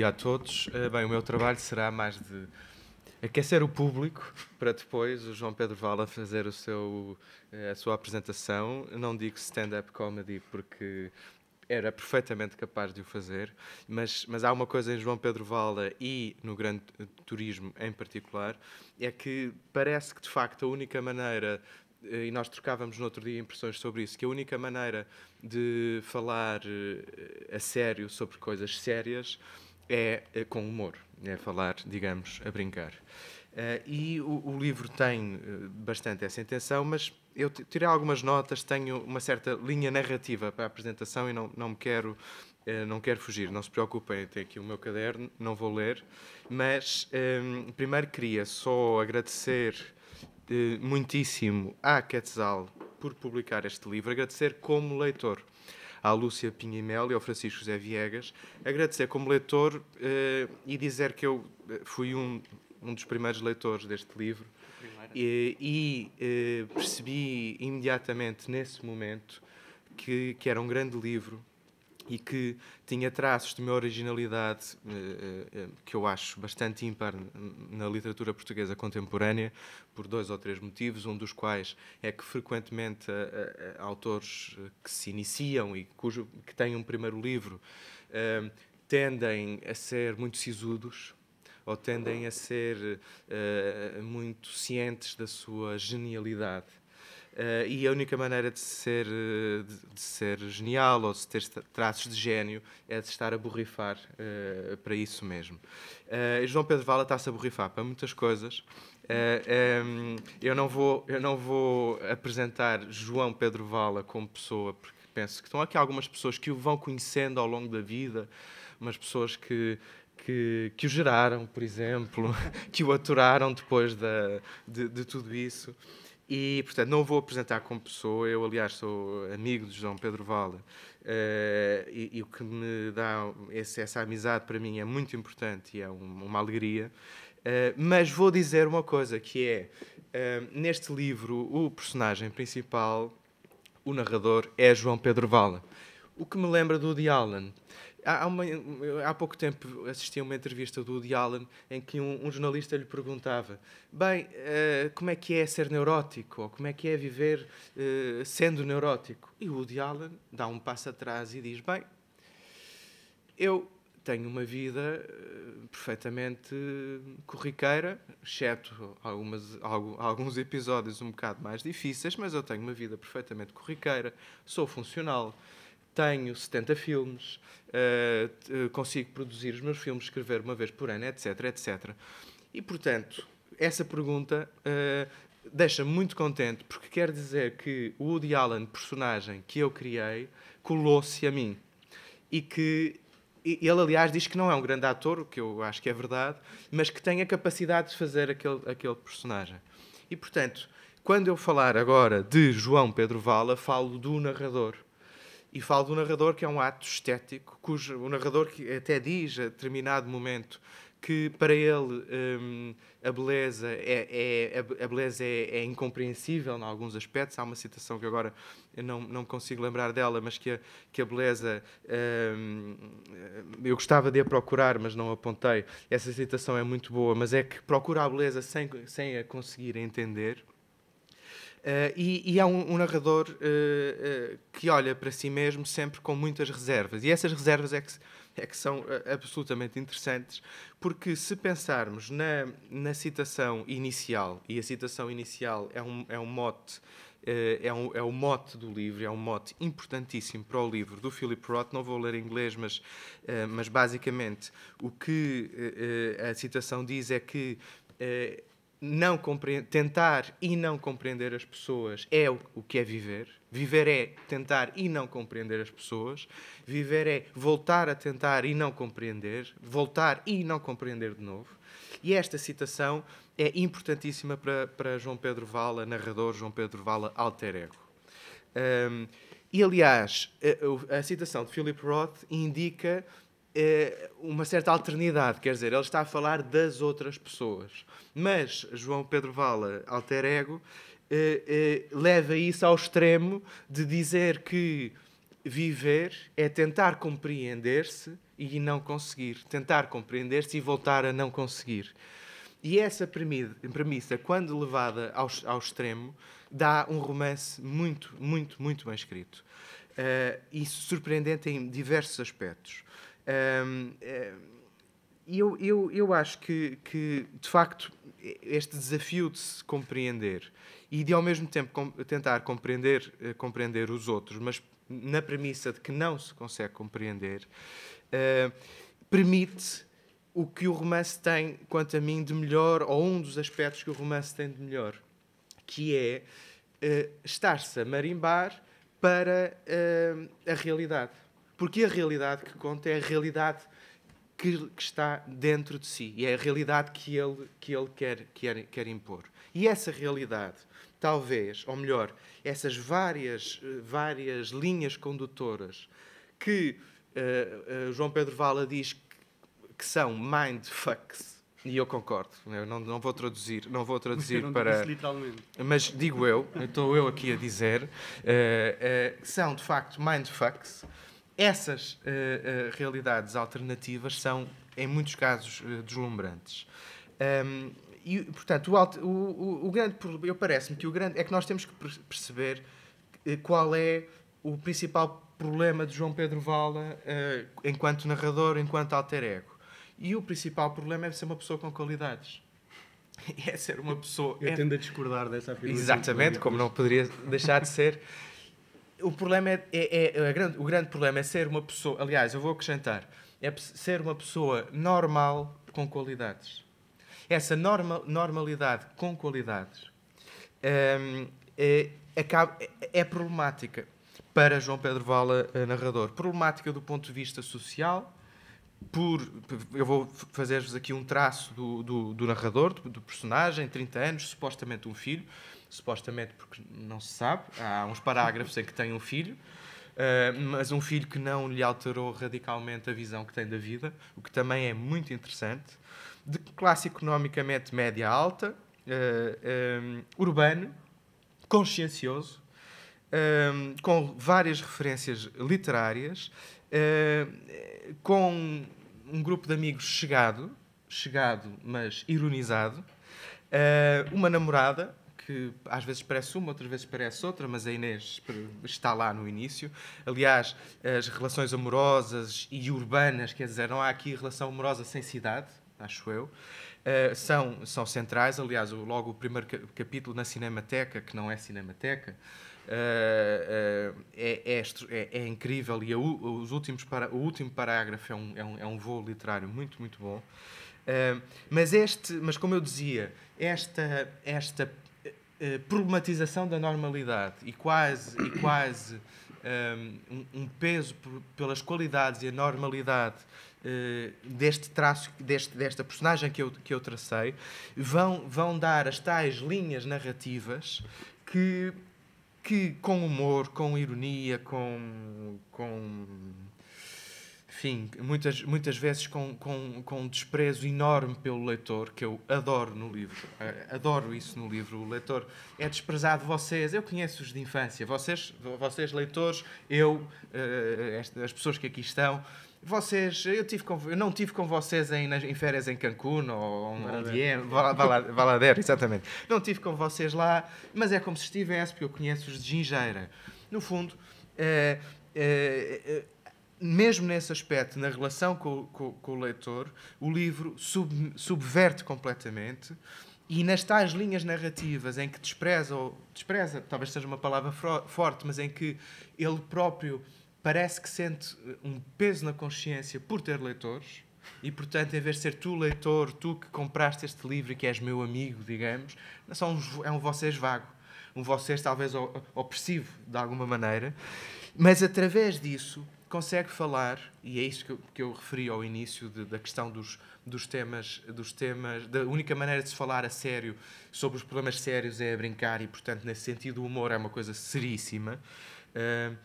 dia a todos. Eh, bem, o meu trabalho será mais de aquecer o público para depois o João Pedro Vala fazer o seu, eh, a sua apresentação. Não digo stand-up comedy porque era perfeitamente capaz de o fazer, mas, mas há uma coisa em João Pedro Vala e no Grande Turismo em particular, é que parece que de facto a única maneira eh, e nós trocávamos no outro dia impressões sobre isso, que a única maneira de falar a sério sobre coisas sérias é, é com humor, é falar, digamos, a brincar. Uh, e o, o, livro tem uh, bastante essa intenção, mas eu tirei algumas notas, tenho uma certa linha narrativa para a apresentação e não, não me quero, eh, não quero fugir. Não se preocupem, tenho aqui o meu caderno, não vou ler. Mas um, ehm, primeiro queria só agradecer muitíssimo à Quetzal por publicar este livro, agradecer como leitor à Lúcia Pinha e ao Francisco José Viegas, agradecer como leitor eh, e dizer que eu eh, fui um, um dos primeiros leitores deste livro e, e eh, percebi imediatamente nesse momento que, que era um grande livro e que tinha traços de uma originalidade eh, eh, eh, que eu acho bastante ímpar na literatura portuguesa contemporânea, por dois ou três motivos, um dos quais é que frequentemente autores que se iniciam e cujo, que têm um primeiro livro tendem a ser muito sisudos, ou tendem a ser muito cientes da sua genialidade. Uh, e a única maneira de ser, eh, de ser genial ou de ter traços de gênio é de estar a borrifar uh, para isso mesmo. Uh, João Pedro Vala está-se a borrifar para muitas coisas. Um, ehm, eu, não vou, eu não vou apresentar João Pedro Vala como pessoa, porque penso que estão aqui algumas pessoas que o vão conhecendo ao longo da vida, umas pessoas que que, que, o geraram, por exemplo, que o aturaram depois da, de, de, tudo isso. E, portanto, não vou apresentar como pessoa, eu, aliás, sou amigo de João Pedro Valle. uh, eh, e, e, o que me dá esse, essa amizade para mim é muito importante e é um, uma alegria. Uh, mas vou dizer uma coisa que é uh, neste livro o personagem principal, o narrador, é João Pedro Valle. o que me lembra do de Allen. Há, uma, há, pouco tempo assisti a uma entrevista do Woody Allen em que um, um jornalista lhe perguntava: Bem, uh, como é que é ser neurótico? Ou como é que é viver uh, sendo neurótico? E o Woody Allen dá um passo atrás e diz: Bem, eu tenho uma vida eh, perfeitamente corriqueira, exceto algumas, alguns episódios um bocado mais difíceis, mas eu tenho uma vida perfeitamente corriqueira, sou funcional tenho 70 filmes, eh, consigo produzir os meus filmes, escrever uma vez por ano, etc, etc. E, portanto, essa pergunta uh, deixa-me muito contente, porque quer dizer que o Woody Allen, personagem que eu criei, colou-se a mim. E que ele, aliás, diz que não é um grande ator, o que eu acho que é verdade, mas que tem a capacidade de fazer aquele, aquele personagem. E, portanto, quando eu falar agora de João Pedro Vala, falo do narrador. E falo do narrador, que é um ato estético, cujo o narrador que até diz a determinado momento que para ele um, a beleza, é, é a beleza é, é, incompreensível em alguns aspectos. Há uma citação que agora eu não, não consigo lembrar dela, mas que a, que a beleza. Um, eu gostava de a procurar, mas não apontei. Essa citação é muito boa, mas é que procura a beleza sem, sem a conseguir entender. Uh, e, e, há um, um narrador uh, uh, que olha para si mesmo sempre com muitas reservas. E essas reservas é que, é que são absolutamente interessantes, porque se pensarmos na, na citação inicial, e a citação inicial é um, é um mote. é, um, é o mote do livro, é um mote importantíssimo para o livro do Philip Roth. Não vou ler em inglês, mas, mas basicamente o que a citação diz é que não tentar e não compreender as pessoas é o, que é viver. Viver é tentar e não compreender as pessoas. Viver é voltar a tentar e não compreender, voltar e não compreender de novo. E esta citação é importantíssima para, para João Pedro Vala, narrador João Pedro Vala, alter ego. Um, e aliás, a, a citação de Philip Roth indica é uma certa alternidade, quer dizer, ele está a falar das outras pessoas. Mas João Pedro Vala, alter ego, é, é, leva isso ao extremo de dizer que viver é tentar compreender-se e não conseguir, tentar compreender-se e voltar a não conseguir. E essa premissa, quando levada ao, ao extremo, dá um romance muito, muito, muito bem escrito. Uh, e surpreendente em diversos aspectos. Um, eh, eu, eu, eu acho que, que, de facto, este desafio de se compreender e de, ao mesmo tempo, com, tentar compreender, eh, compreender os outros, mas na premissa de que não se consegue compreender, uh, permite o que o romance tem, quanto a mim, de melhor, ou um dos aspectos que o romance tem de melhor, que é uh, estar-se a marimbar para a realidade. Porque a realidade que conta é a realidade que, que, está dentro de si e é a realidade que ele, que ele quer, quer, quer impor. E essa realidade, talvez, ou melhor, essas várias, eh, várias linhas condutoras que uh, uh, João Pedro Vala diz que, que são mindfucks, e eu concordo, eu não, não vou traduzir, não vou traduzir não para. Literalmente. Mas digo eu, estou eu aqui a dizer, uh, são de facto mindfucks essas uh, uh, realidades alternativas são, em muitos casos, uh, deslumbrantes. Um, e, portanto, o, o, o grande problema, eu parece-me que o grande, é que nós temos que perceber qual é o principal problema de João Pedro Vala enquanto narrador, enquanto alter ego. E o principal problema é ser uma pessoa com qualidades é ser uma pessoa. Eu é tendo a discordar dessa afirmação. Exatamente, como não poderia deixar de ser o problema é, é, é, é grande, o grande problema é ser uma pessoa, aliás, eu vou acrescentar, é ser uma pessoa normal com qualidades. Essa norma, normalidade com qualidades um, é, é, é, problemática para João Pedro Vala, eh, narrador. Problemática do ponto de vista social, por. Eu vou fazer-vos aqui um traço do, do, do narrador, do, do, personagem, 30 anos, supostamente um filho, supostamente porque não se sabe, há uns parágrafos em que tem um filho. Uh, mas um filho que não lhe alterou radicalmente a visão que tem da vida, o que também é muito interessante. De classe economicamente média alta, uh, eh, um, eh, urbano, consciencioso, um, com várias referências literárias eh, com um grupo de amigos chegado, chegado, mas ironizado, uh, uma namorada, que às vezes parece uma, outras vezes parece outra, mas a Inês está lá no início. Aliás, as relações amorosas e urbanas, quer dizer, não há aqui relação amorosa sem cidade, acho eu. Uh, são, são centrais, aliás, logo o primeiro capítulo na Cinemateca, que não é Cinemateca, eh, eh, é, é, é, é, incrível e os últimos para, o último parágrafo é um, é, um, é um voo literário muito, muito bom. Eh, mas, este, mas, como eu dizia, esta, esta problematização da normalidade e quase, e quase ehm, um, um, peso pelas qualidades e a normalidade uh, deste traço, deste, desta personagem que eu, que eu tracei, vão, vão dar as tais linhas narrativas que que com humor, com ironia, com, com enfim, muitas, muitas vezes com, com, com desprezo enorme pelo leitor, que eu adoro no livro, eh, adoro isso no livro. O leitor é desprezado, vocês, eu conheço-os de infância, vocês, vocês leitores, eu, eh, as pessoas que aqui estão, vocês, eu, tive com, eu não tive com vocês em, nas, em férias em Cancún ou onde é, Valadero, exatamente. Não tive com vocês lá, mas é como se estivesse, porque eu conheço os de Gingeira. No fundo, é, é, mesmo nesse aspecto, na relação com, com, com o leitor, o livro sub, subverte completamente e nas tais linhas narrativas em que despreza, ou despreza, talvez seja uma palavra forte, mas em que ele próprio parece que sente eh, um peso na consciência por ter leitores e, portanto, em vez de ser tu leitor, tu que compraste este livro e que és meu amigo, digamos, um, é um vocês vago, um vocês talvez opressivo, de alguma maneira, mas através disso consegue falar, e é isso que eu, que eu referi ao início de, da questão dos, dos temas, dos temas, da única maneira de se falar a sério sobre os problemas sérios é a brincar e, portanto, nesse sentido, o humor é uma coisa seríssima. Uh,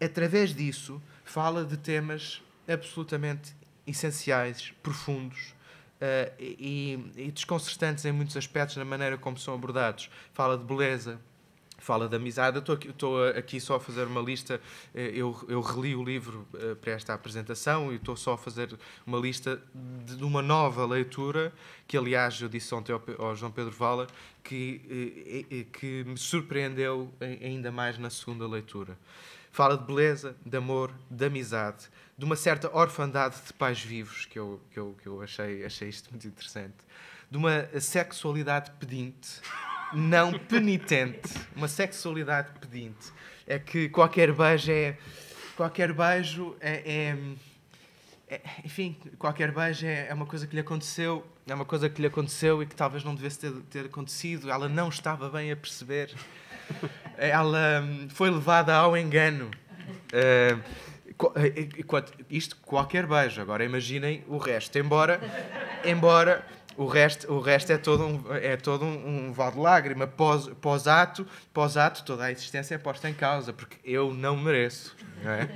através disso, fala de temas absolutamente essenciais, profundos, Uh, e, e, desconcertantes em muitos aspectos na maneira como são abordados. Fala de beleza, fala de amizade. Eu estou aqui, aqui, só a fazer uma lista. Eh, eu, eu reli o livro eh, para esta apresentação e estou só a fazer uma lista de, de, uma nova leitura que, aliás, eu disse ontem ao, ao João Pedro Vala que, que me surpreendeu ainda mais na segunda leitura. Fala de beleza, de amor, de amizade, de uma certa orfandade de pais vivos, que eu, que eu, que eu achei, achei isto muito interessante, de uma sexualidade pedinte, não penitente, uma sexualidade pedinte. É que qualquer beijo é. Qualquer beijo é, é, é enfim, qualquer beijo é, é uma coisa que lhe aconteceu é uma coisa que lhe aconteceu e que talvez não devesse ter, ter, acontecido, ela não estava bem a perceber. É, ela hum, foi levada ao engano. É, é, isto qualquer beijo. Agora imaginem o resto. Embora, embora o resto, o resto é todo um, é todo um, um de lágrima. Pós, pós, ato, pós ato, toda a existência é posta em causa, porque eu não mereço. Não é?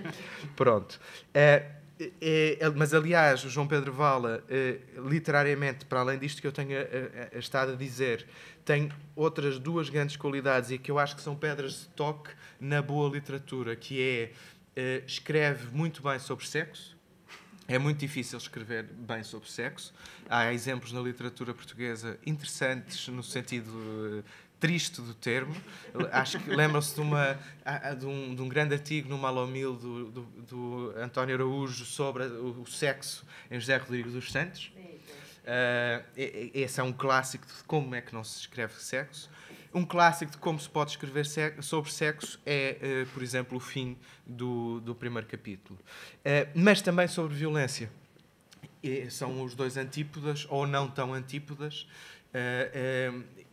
Pronto. É, mas, aliás, o João Pedro Vala, literariamente, para além disto que eu tenho estado a dizer, tem outras duas grandes qualidades e que eu acho que são pedras de toque na boa literatura, que é uh, escreve muito bem sobre sexo. É muito difícil escrever bem sobre sexo. Há exemplos na literatura portuguesa interessantes no sentido uh, triste do termo. Acho que lembram-se de, uma, de, um, de um grande artigo no Malomil do, do, do António Araújo sobre o sexo em José Rodrigues dos Santos. Sim Uh, esse é um clássico de como é que não se escreve sexo. Um clássico de como se pode escrever sexo, sobre sexo é, uh, por exemplo, o fim do, do primeiro capítulo. Uh, mas também sobre violência. E são os dois antípodas, ou não tão antípodas,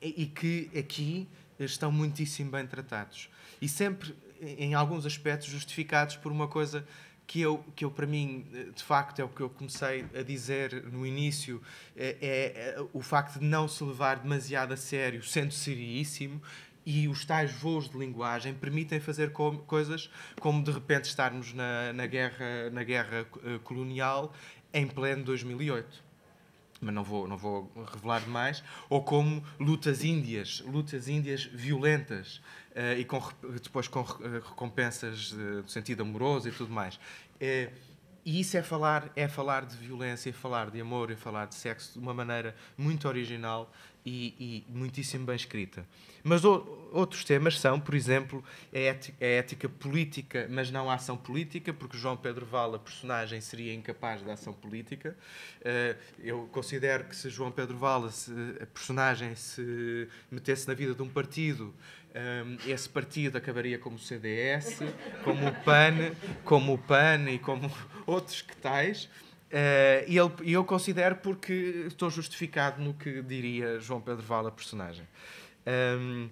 e que aqui estão muitíssimo bem tratados. E sempre, em alguns aspectos, justificados por uma coisa que eu, que eu para mim, de facto, é o que eu comecei a dizer no início, é, é, é o facto de não se levar demasiado a sério, sendo seriíssimo, e os tais voos de linguagem permitem fazer co coisas como de repente estarmos na, na guerra, na guerra eh, colonial em pleno 2008 mas não vou, não vou revelar mais, ou como lutas índias, lutas índias violentas, uh, e com, depois com eh, recompensas no sentido amoroso e tudo mais. Eh, e isso é falar, é falar de violência, é falar de amor, é falar de sexo de uma maneira muito original e, e muitíssimo bem escrita. Mas o, outros temas são, por exemplo, a ética, a ética, política, mas não a ação política, porque João Pedro Valla personagem, seria incapaz da ação política. eu considero que se João Pedro Valla a personagem, se metesse na vida de um partido um, esse partido acabaria como o CDS, como o PAN, como o PAN e como outros que tais. Uh, e eu considero porque estou justificado no que diria João Pedro Vala, personagem. Um,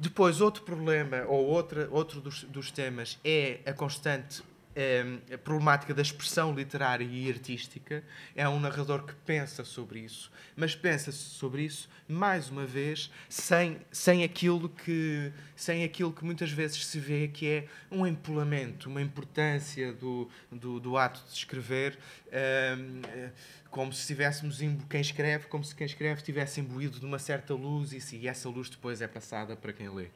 depois, outro problema, ou outra, outro dos, dos temas, é a constante Ehm, a problemática da expressão literária e artística. É um narrador que pensa sobre isso, mas pensa sobre isso, mais uma vez, sem, sem, aquilo que, sem aquilo que muitas vezes se vê que é um empolamento, uma importância do, do, do ato de escrever, ehm, eh, como se tivéssemos quem escreve, como se quem escreve estivesse imbuído de uma certa luz e, se, essa luz depois é passada para quem lê.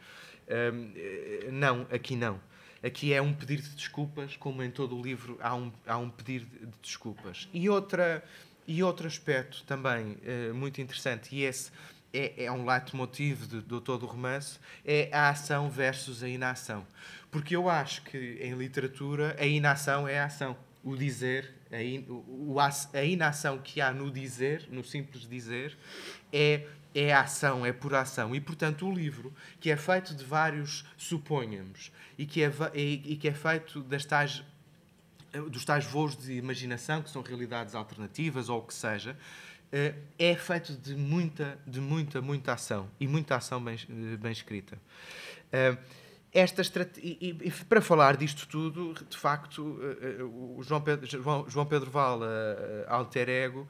Ehm, eh, não, aqui não Aqui é um pedir de desculpas, como em todo o livro há um, há um pedir de desculpas. E, outra, e outro aspecto também uh, muito interessante, e esse é, é um leitmotiv de, de todo o romance, é a ação versus a inação. Porque eu acho que em literatura a inação é a ação. O dizer, a, in, o, a inação que há no dizer, no simples dizer, é é ação, é por ação. E, portanto, o livro, que é feito de vários suponhamos e que é, e, e que é feito das tais eh, dos tais voos de imaginação que são realidades alternativas ou o que seja eh, é feito de muita de muita muita ação e muita ação bem, eh, bem escrita esta e, e, para falar disto tudo de facto o João Pedro, João, João Pedro Val alter ego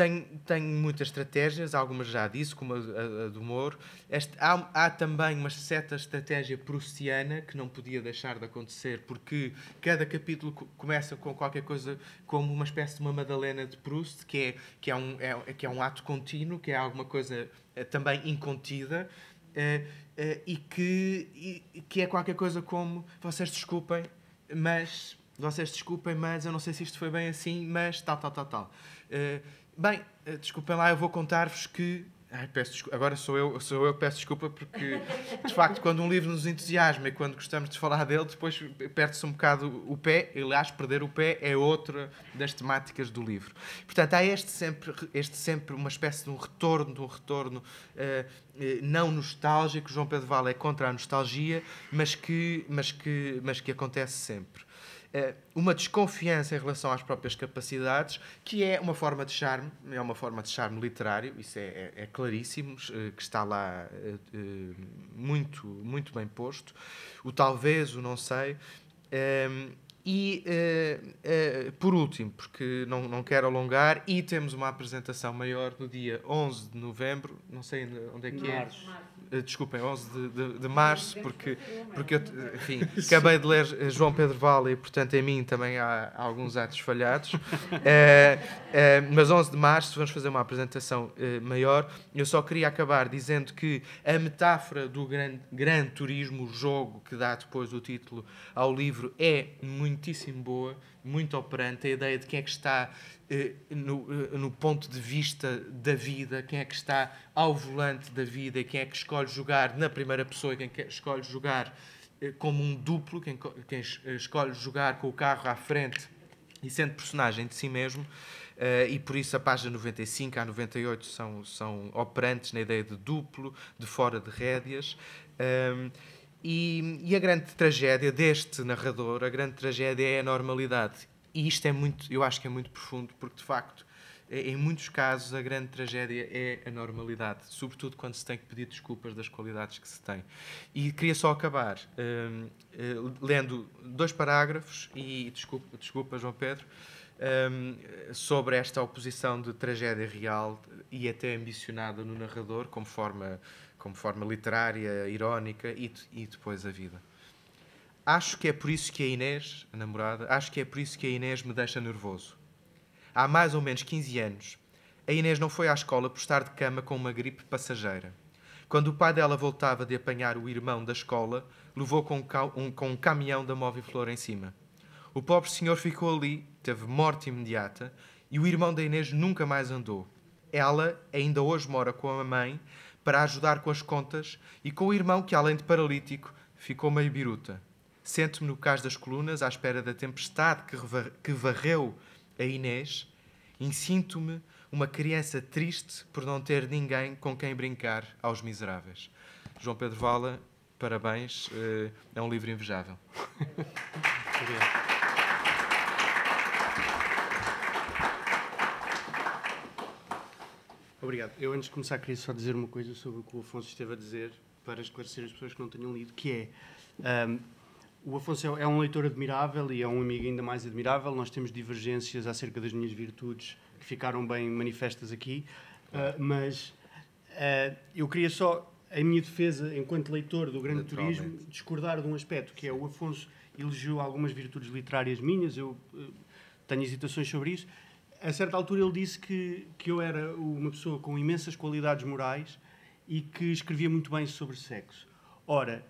tem, tem muitas estratégias, algumas já disse, como a, a, a do Moro. Este, há, há também uma certa estratégia prussiana que não podia deixar de acontecer, porque cada capítulo começa com qualquer coisa como uma espécie de uma Madalena de Proust, que é, que é, um, é, que é um ato contínuo, que é alguma coisa eh, também incontida. Eh, eh, e, que, e, que é qualquer coisa como vocês desculpem, mas vocês desculpem, mas eu não sei se isto foi bem assim, mas tal, tal, tal, tal. Bem, eh, desculpem lá, eu vou contar-vos que. Ai, peço desculpa. Agora sou eu, sou eu que peço desculpa, porque de facto, quando um livro nos entusiasma e quando gostamos de falar dele, depois perde-se um bocado o pé. Aliás, perder o pé é outra das temáticas do livro. Portanto, há este sempre, este sempre uma espécie de um retorno, de um retorno uh, não nostálgico. João Pedro Vale é contra a nostalgia, mas que, mas que, mas que acontece sempre. Eh, uma desconfiança em relação às próprias capacidades, que é uma forma de charme, é uma forma de charme literário, isso é, é, é claríssimo, eh, que está lá eh, muito, muito bem posto. O talvez, o não sei. Ehm, e, por último, porque não, não quero alongar, e temos uma apresentação maior no dia 11 de novembro, não sei onde é que Março. é. Março. Eh, desculpem, 11 de, de, de, março, porque, é? porque eu, enfim, acabei de ler eh, João Pedro Vale e, portanto, em mim também há, alguns atos falhados. É, é, mas 11 de março vamos fazer uma apresentação é, maior. Eu só queria acabar dizendo que a metáfora do grande grande turismo, o jogo que dá depois o título ao livro, é muitíssimo boa, muito operante. A ideia de quem é que está no, no ponto de vista da vida, quem é que está ao volante da vida, quem é que escolhe escolhe jogar na primeira pessoa e quem escolhe jogar eh, como um duplo, quem, quem, eh, escolhe jogar com o carro à frente e sendo personagem de si mesmo, uh, e por isso a página 95 à 98 são, são operantes na ideia de duplo, de fora de rédeas. Um, ehm, e, e, a grande tragédia deste narrador, a grande tragédia é a normalidade. E isto é muito, eu acho que é muito profundo, porque de facto é, em muitos casos, a grande tragédia é a normalidade, sobretudo quando se tem que pedir desculpas das qualidades que se tem. E queria só acabar um, uh, eh, lendo dois parágrafos, e desculpa, desculpa João Pedro, um, sobre esta oposição de tragédia real e até ambicionada no narrador, como forma, como forma literária, irónica, e, e depois a vida. Acho que é por isso que a Inês, a namorada, acho que é por isso que a Inês me deixa nervoso há mais ou menos 15 anos, a Inês não foi à escola por estar de cama com uma gripe passageira. Quando o pai dela voltava de apanhar o irmão da escola, levou com um, com um caminhão da móvel flor em cima. O pobre senhor ficou ali, teve morte imediata, e o irmão da Inês nunca mais andou. Ela ainda hoje mora com a mãe para ajudar com as contas e com o irmão que, além de paralítico, ficou meio biruta. Sento-me no cais das colunas à espera da tempestade que, varreu a Inês, e sinto-me uma criança triste por não ter ninguém com quem brincar aos miseráveis. João Pedro Vala, parabéns, eh, é um livro invejável. Obrigado. Obrigado. Eu, antes de começar, queria só dizer uma coisa sobre o que o Afonso esteve a dizer para esclarecer as pessoas que não tenham lido, que é... Um, ehm, o Afonso é, é um leitor admirável e é um amigo ainda mais admirável. Nós temos divergências acerca das minhas virtudes que ficaram bem manifestas aqui, uh, mas uh, eu queria só, em minha defesa, enquanto leitor do Grande Turismo, discordar de um aspecto, que é o Afonso elogiou algumas virtudes literárias minhas, eu uh, tenho hesitações sobre isso. A certa altura ele disse que, que eu era uma pessoa com imensas qualidades morais e que escrevia muito bem sobre sexo. Ora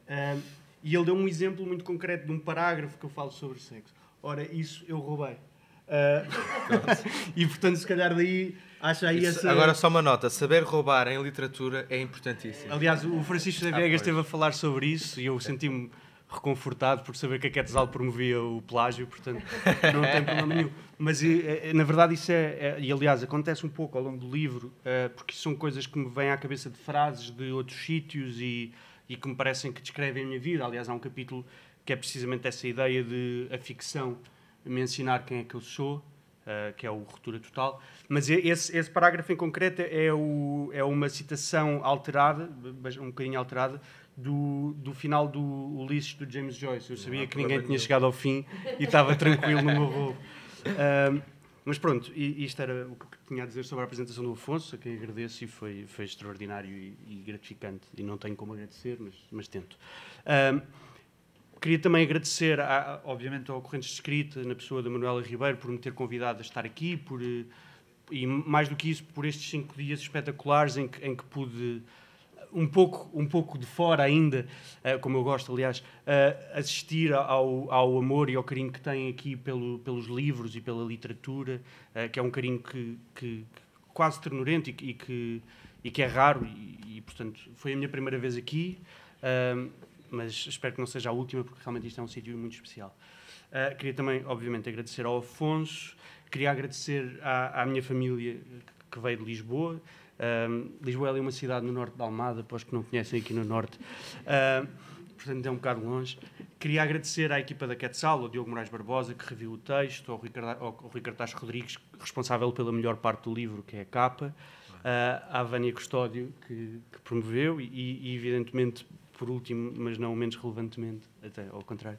e ele deu um exemplo muito concreto de um parágrafo que eu falo sobre sexo. Ora, isso eu roubei. Uh, e portanto, se calhar daí acha aí Isso, essa... Agora só uma nota, saber roubar em literatura é importantíssimo. Aliás, o Francisco da Vegas ah, esteve a falar sobre isso e eu senti-me reconfortado por saber que a Quetzal promovia o plágio, portanto não tem problema nenhum. Mas eh, eh, na verdade isso é, é, e aliás acontece um pouco ao longo do livro, eh, porque são coisas que me vêm à cabeça de frases de outros sítios e e que me parecem que descrevem a minha vida. Aliás, há um capítulo que é precisamente essa ideia de a ficção me ensinar quem é que eu sou, uh, que é o Retura Total. Mas esse, esse parágrafo em concreto é, o, é uma citação alterada, um bocadinho alterada, do, do final do Ulisses do James Joyce. Eu sabia que ninguém tinha chegado ao fim e estava tranquilo no meu roubo. Uh, Mas pronto, e, isto era o que tinha a dizer sobre a apresentação do Afonso, a quem agradeço e foi, foi extraordinário e, e gratificante. E não tenho como agradecer, mas, mas tento. Um, queria também agradecer, obviamente, ao Correntes de Escrita, na pessoa da Manuela Ribeiro, por me ter convidado a estar aqui, por, eh, e mais do que isso, por estes cinco dias espetaculares em que, em que pude um pouco, um pouco de fora ainda, uh, como eu gosto, aliás, uh, assistir ao, ao amor e ao carinho que tem aqui pelo, pelos livros e pela literatura, uh, que é um carinho que, que, que quase ternurento e, e, que, e que é raro, e, e, portanto foi a minha primeira vez aqui, mas espero que não seja a última, porque realmente isto é um sítio muito especial. queria também, obviamente, agradecer ao Afonso, queria agradecer à, à minha família que veio de Lisboa, um, Lisboa é uma cidade no norte da Almada, para os que não conhecem aqui no norte. portanto é um bocado longe. Queria agradecer à equipa da Quetzal, ao Diogo Moraes Barbosa, que reviu o texto, ao Ricardo, ao Ricardo Tacho Rodrigues, responsável pela melhor parte do livro, que é a capa, uh, à Vânia Custódio, que, que promoveu e, e, evidentemente, por último, mas não menos relevantemente, até ao contrário,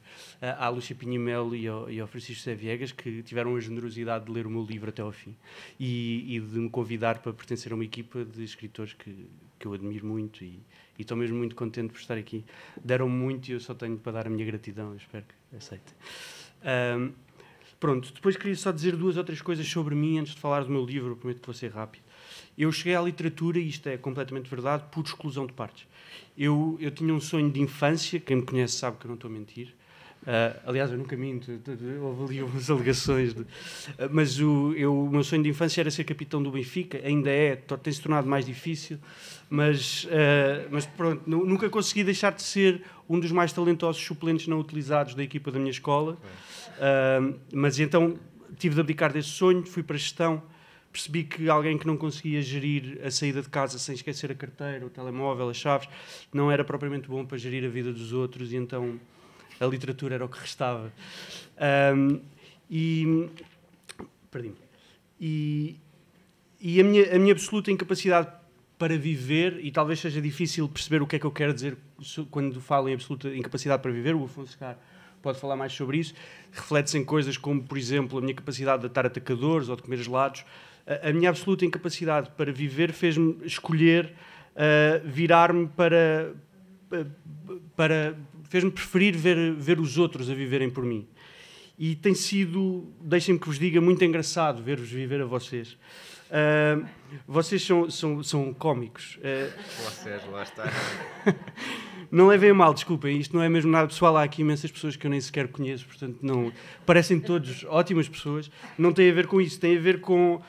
à Lúcia Pinhamel e ao, e ao Francisco José Viegas, que tiveram a generosidade de ler o meu livro até ao fim e, e de me convidar para pertencer a uma equipa de escritores que, que eu admiro muito e, e estou mesmo muito contente por estar aqui. Deram muito e eu só tenho para dar a minha gratidão, espero que aceitem. Um, pronto, depois queria só dizer duas ou três coisas sobre mim antes de falar do meu livro, prometo que vou ser rápido. Eu cheguei à literatura, e isto é completamente verdade, por exclusão de partes. Eu, eu tinha um sonho de infância, quem me conhece sabe que eu não estou a mentir. Uh, aliás, eu nunca minto, houve ali umas alegações. De, uh, mas o, eu, o meu sonho de infância era ser capitão do Benfica, ainda é, tem-se tornado mais difícil, mas, uh, mas pronto, nunca consegui deixar de ser um dos mais talentosos suplentes não utilizados da equipa da minha escola. mas então tive de abdicar desse sonho, fui para a gestão, percebi que alguém que não conseguia gerir a saída de casa sem esquecer a carteira, o telemóvel, as chaves, não era propriamente bom para gerir a vida dos outros e então a literatura era o que restava. Um, e. Perdi-me. E, e a, minha, a minha absoluta incapacidade para viver, e talvez seja difícil perceber o que é que eu quero dizer quando falo em absoluta incapacidade para viver, o Afonso Car pode falar mais sobre isso, reflete-se em coisas como, por exemplo, a minha capacidade de atar atacadores ou de comer gelados, a minha absoluta incapacidade para viver fez-me escolher uh, virar-me para. para fez-me preferir ver, ver os outros a viverem por mim. E tem sido, deixem-me que vos diga, muito engraçado ver-vos viver a vocês. Uh, vocês são, são, são cómicos. Uh, vocês, lá está. não levem mal, desculpem, isto não é mesmo nada pessoal. Há aqui imensas pessoas que eu nem sequer conheço, portanto, não. Parecem todos ótimas pessoas. Não tem a ver com isso, tem a ver com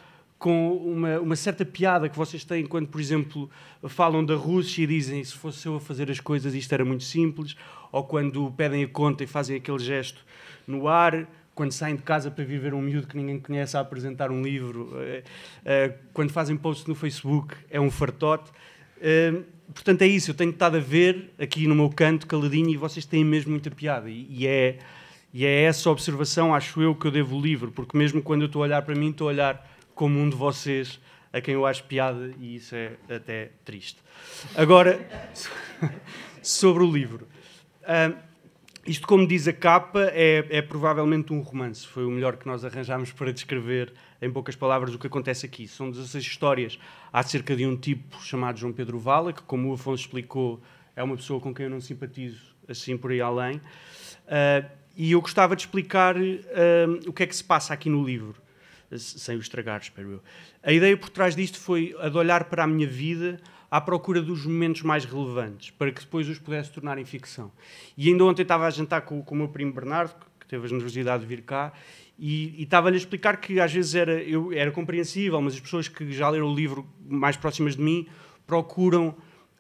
com uma, uma, certa piada que vocês têm quando, por exemplo, falam da Rússia e dizem se fosse eu a fazer as coisas isto era muito simples, ou quando pedem a conta e fazem aquele gesto no ar, quando saem de casa para viver um miúdo que ninguém conhece a apresentar um livro, eh, eh, quando fazem posts no Facebook é um fartote. Hum, portanto, é isso, eu tenho estado a ver aqui no meu canto, caladinho, e vocês têm mesmo muita piada, e é... E é essa observação, acho eu, que eu devo o livro, porque mesmo quando eu estou a olhar para mim, estou a olhar como um de vocês a quem eu acho piada e isso é até triste. Agora, sobre o livro. Uh, isto, como diz a capa, é, é, provavelmente um romance. Foi o melhor que nós arranjámos para descrever, em poucas palavras, o que acontece aqui. São 16 histórias acerca de um tipo chamado João Pedro Vala, que, como o Afonso explicou, é uma pessoa com quem eu não simpatizo, assim por aí além. Uh, e eu gostava de explicar uh, o que é que se passa aqui no livro sem o estragar, espero eu. A ideia por trás disto foi a de olhar para a minha vida à procura dos momentos mais relevantes, para que depois os pudesse tornar em ficção. E ainda ontem estava a jantar com, com o meu primo Bernardo, que teve a generosidade de vir cá, e, e estava-lhe a explicar que às vezes era, eu, era compreensível, mas as pessoas que já leram o livro mais próximas de mim procuram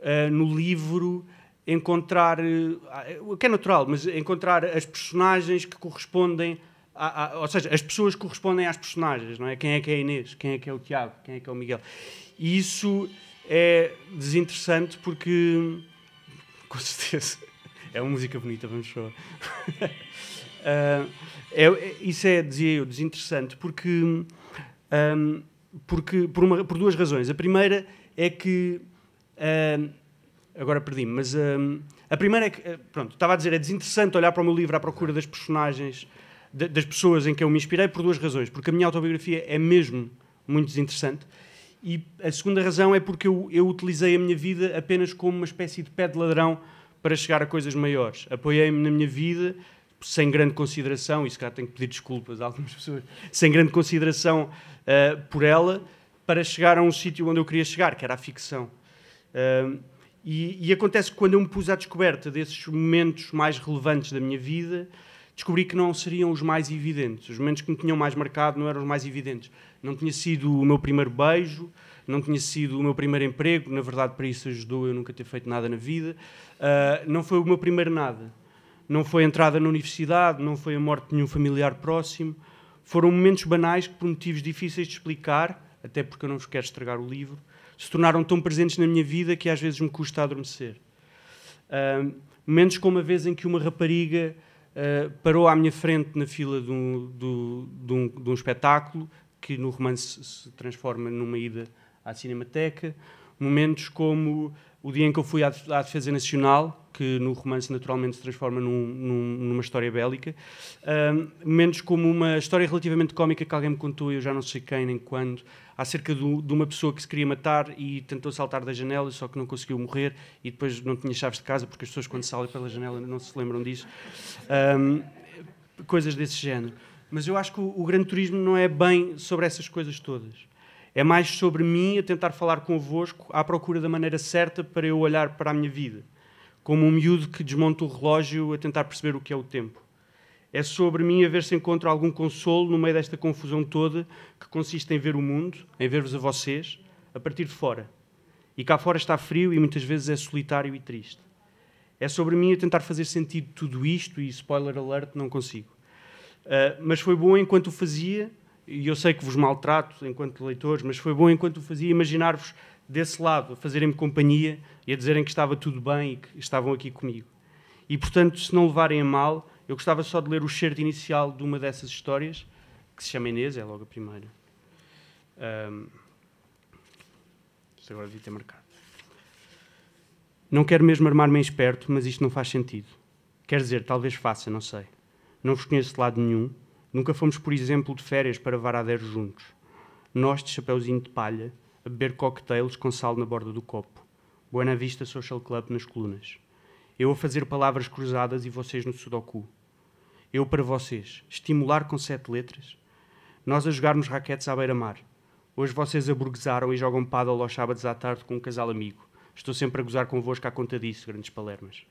uh, no livro encontrar, eh, ah, o uh, que é natural, mas encontrar as personagens que correspondem a, a, ou seja, as pessoas correspondem às personagens, não é? Quem é que é a Inês, quem é que é o Tiago, quem é que é o Miguel. E isso é desinteressante porque, com certeza, é uma música bonita, vamos só. uh, ah, é, é, isso é, dizia eu, desinteressante porque, um, porque por, uma, por duas razões. A primeira é que. agora perdi-me, mas um, a primeira é que. Ah, pronto, estava a dizer, é desinteressante olhar para o meu livro à procura das personagens das pessoas em que eu me inspirei por duas razões. Porque a minha autobiografia é mesmo muito desinteressante. E a segunda razão é porque eu, eu utilizei a minha vida apenas como uma espécie de pé de ladrão para chegar a coisas maiores. Apoiei-me na minha vida sem grande consideração, e se calhar tenho que pedir desculpas a algumas pessoas, sem grande consideração uh, por ela, para chegar a um sítio onde eu queria chegar, que era a ficção. Uh, e, e, acontece que quando eu me pus à descoberta desses momentos mais relevantes da minha vida, descobri que não seriam os mais evidentes. Os momentos que me tinham mais marcado não eram os mais evidentes. Não tinha sido o meu primeiro beijo, não tinha sido o meu primeiro emprego, na verdade, para isso ajudou eu nunca ter feito nada na vida. Uh, não foi o meu primeiro nada. Não foi a entrada na universidade, não foi a morte de nenhum familiar próximo. Foram momentos banais que, por motivos difíceis de explicar, até porque eu não vos quero estragar o livro, se tornaram tão presentes na minha vida que às vezes me custa adormecer. Uh, momentos como a vez em que uma rapariga eh, parou à minha frente na fila de um, do, de, um, de um espetáculo que no romance se transforma numa ida à Cinemateca momentos como o dia em que eu fui à, Defesa Nacional, que no romance naturalmente se transforma num, num, numa história bélica, um, momentos como uma história relativamente cómica que alguém me contou, eu já não sei quem nem quando, acerca do, de uma pessoa que se queria matar e tentou saltar da janela, só que não conseguiu morrer e depois não tinha chaves de casa, porque as pessoas quando salem pela janela não se lembram disso. Um, coisas desse género. Mas eu acho que o, o Grande Turismo não é bem sobre essas coisas todas. É mais sobre mim a tentar falar convosco à procura da maneira certa para eu olhar para a minha vida, como um miúdo que desmonta o relógio a tentar perceber o que é o tempo. É sobre mim a ver se encontro algum consolo no meio desta confusão toda que consiste em ver o mundo, em ver-vos a vocês, a partir de fora. E cá fora está frio e muitas vezes é solitário e triste. É sobre mim a tentar fazer sentido tudo isto e, spoiler alert, não consigo. Uh, mas foi bom enquanto o fazia e eu sei que vos maltrato enquanto leitores, mas foi bom enquanto o fazia imaginar-vos desse lado, a fazerem-me companhia e a dizerem que estava tudo bem e que estavam aqui comigo. E, portanto, se não levarem a mal, eu gostava só de ler o certo inicial de uma dessas histórias, que se chama Inês, é logo a primeira. Um, isto agora devia ter marcado. Não quero mesmo armar-me em esperto, mas isto não faz sentido. Quer dizer, talvez faça, não sei. Não vos conheço de lado nenhum, Nunca fomos, por exemplo, de férias para Varadero juntos. Nós de chapéuzinho de palha, a beber cocktails com sal na borda do copo. Buena Vista Social Club nas colunas. Eu a fazer palavras cruzadas e vocês no sudoku. Eu para vocês, estimular com sete letras. Nós a jogarmos raquetes à beira-mar. Hoje vocês aburguesaram e jogam paddle aos sábados à tarde com um casal amigo. Estou sempre a gozar convosco à conta disso, grandes palermas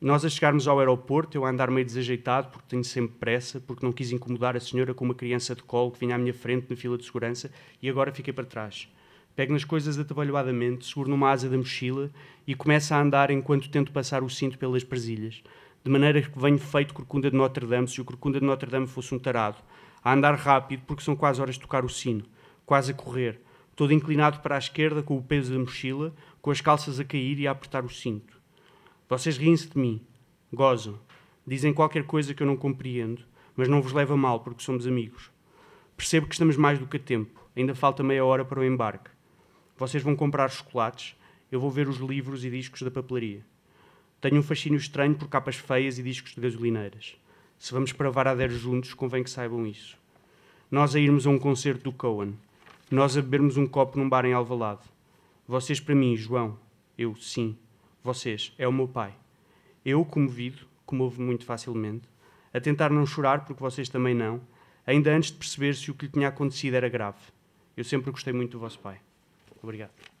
nós a chegarmos ao aeroporto, eu a andar meio desajeitado, porque tenho sempre pressa, porque não quis incomodar a senhora com uma criança de colo que vinha à minha frente na fila de segurança e agora fiquei para trás. Pego nas coisas atabalhoadamente, seguro numa asa da mochila e começo a andar enquanto tento passar o cinto pelas presilhas, de maneira que venho feito corcunda de Notre Dame se o corcunda de Notre Dame fosse um tarado, a andar rápido porque são quase horas de tocar o sino, quase a correr, todo inclinado para a esquerda com o peso da mochila, com as calças a cair e a apertar o cinto vocês riem-se de mim, gozam, dizem qualquer coisa que eu não compreendo, mas não vos leva mal porque somos amigos. Percebo que estamos mais do que a tempo, ainda falta meia hora para o embarque. Vocês vão comprar chocolates, eu vou ver os livros e discos da papelaria. Tenho um fascínio estranho por capas feias e discos de gasolineiras. Se vamos para Varadero juntos, convém que saibam isso. Nós a irmos a um concerto do Cohen. Nós a bebermos um copo num bar em Alvalade. Vocês para mim, João. Eu, sim vocês, é o meu pai. Eu, comovido, comovo muito facilmente, a tentar não chorar porque vocês também não, ainda antes de perceber se o que lhe tinha acontecido era grave. Eu sempre gostei muito do vosso pai. Obrigado.